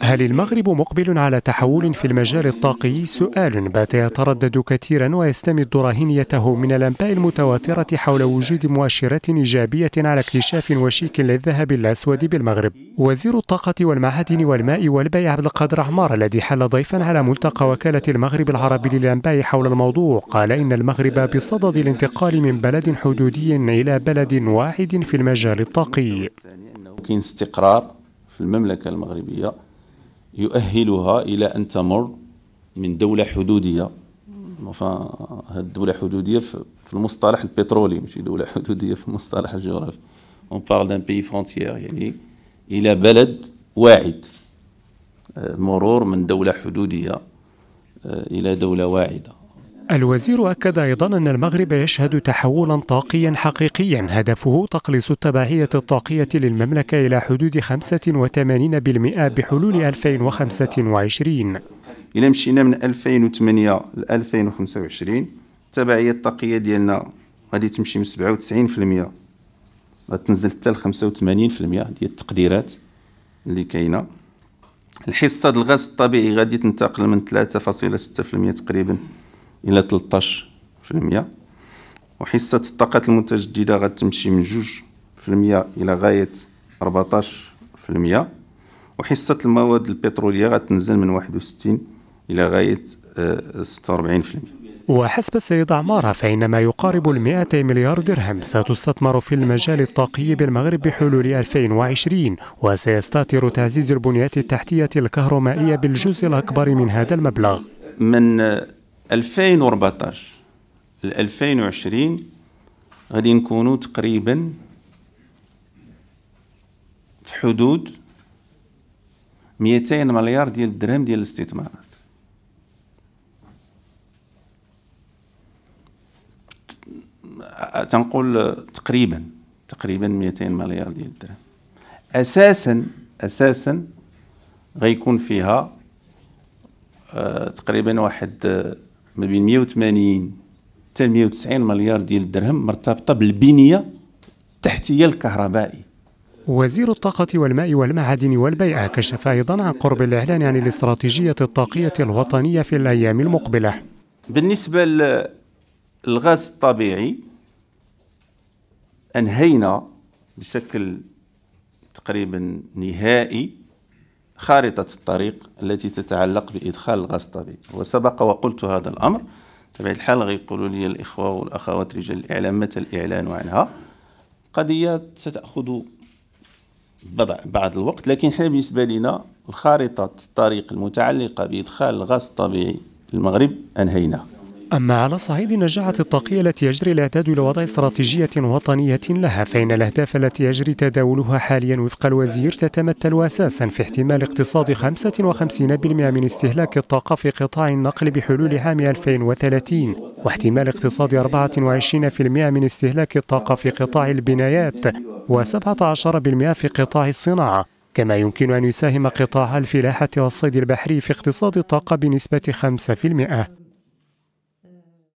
هل المغرب مقبل على تحول في المجال الطاقي؟ سؤال بات يتردد كثيرا ويستمد رهينيته من الأنباء المتواترة حول وجود مؤشرات إيجابية على اكتشاف وشيك للذهب الأسود بالمغرب. وزير الطاقة والمعادن والماء والبيع عبد القادر عمار الذي حل ضيفا على ملتقى وكالة المغرب العربي للأنباء حول الموضوع قال إن المغرب بصدد الانتقال من بلد حدودي إلى بلد واحد في المجال الطاقي. كاين استقرار في المملكة المغربية يؤهلها إلى أن تمر من دولة حدودية فهاد الدولة حدودية في المصطلح البترولي ماشي دولة حدودية في المصطلح الجغرافي اون بارل دان بي فرونتيير يعني إلى بلد واعد آه، مرور من دولة حدودية آه، إلى دولة واعدة الوزير أكد أيضا أن المغرب يشهد تحولا طاقيا حقيقيا هدفه تقليص التبعية الطاقية للمملكة إلى حدود 85% بحلول 2025 إلى مشينا من 2008 ل 2025 التبعية الطاقية ديالنا غادي تمشي من 97% غتنزل حتى ل 85% ديال التقديرات اللي كاينه الحصة ديال الغاز الطبيعي غادي تنتقل من 3.6% تقريبا الى 13% وحصة الطاقات المتجددة غتمشي من 2% الى غاية 14% وحصة المواد البترولية غتنزل من 61 الى غاية 46% آه، وحسب السيد عمارة فإن ما يقارب ال 200 مليار درهم ستستثمر في المجال الطاقي بالمغرب بحلول 2020 وسيستاتر تعزيز البنيات التحتية الكهرومائية بالجزء الأكبر من هذا المبلغ من 2014 ل 2020 غادي نكونوا تقريبا في حدود 200 مليار ديال الدرهم ديال الاستثمارات تنقول تقريبا تقريبا 200 مليار ديال الدرهم اساسا اساسا غيكون فيها آه، تقريبا واحد آه، ما بين 180 حتى 190 مليار ديال الدرهم مرتبطه بالبنيه التحتيه الكهربائي وزير الطاقة والماء والمعادن والبيئة كشف أيضا عن قرب الإعلان عن الاستراتيجية الطاقية الوطنية في الأيام المقبلة بالنسبة للغاز الطبيعي أنهينا بشكل تقريبا نهائي خارطة الطريق التي تتعلق بإدخال الغاز الطبيعي وسبق وقلت هذا الأمر تبع الحال غيقولوا لي الإخوة والأخوات رجال الإعلام متى الإعلان عنها قضية ستأخذ بضع بعض الوقت لكن حنا بالنسبة لنا خارطة الطريق المتعلقة بإدخال الغاز الطبيعي المغرب أنهيناها أما على صعيد النجاعة الطاقية التي يجري الاعداد لوضع استراتيجية وطنية لها فإن الأهداف التي يجري تداولها حاليا وفق الوزير تتمثل أساسا في احتمال اقتصاد 55% من استهلاك الطاقة في قطاع النقل بحلول عام 2030 واحتمال اقتصاد 24% من استهلاك الطاقة في قطاع البنايات و17% في قطاع الصناعة كما يمكن أن يساهم قطاع الفلاحة والصيد البحري في اقتصاد الطاقة بنسبة 5%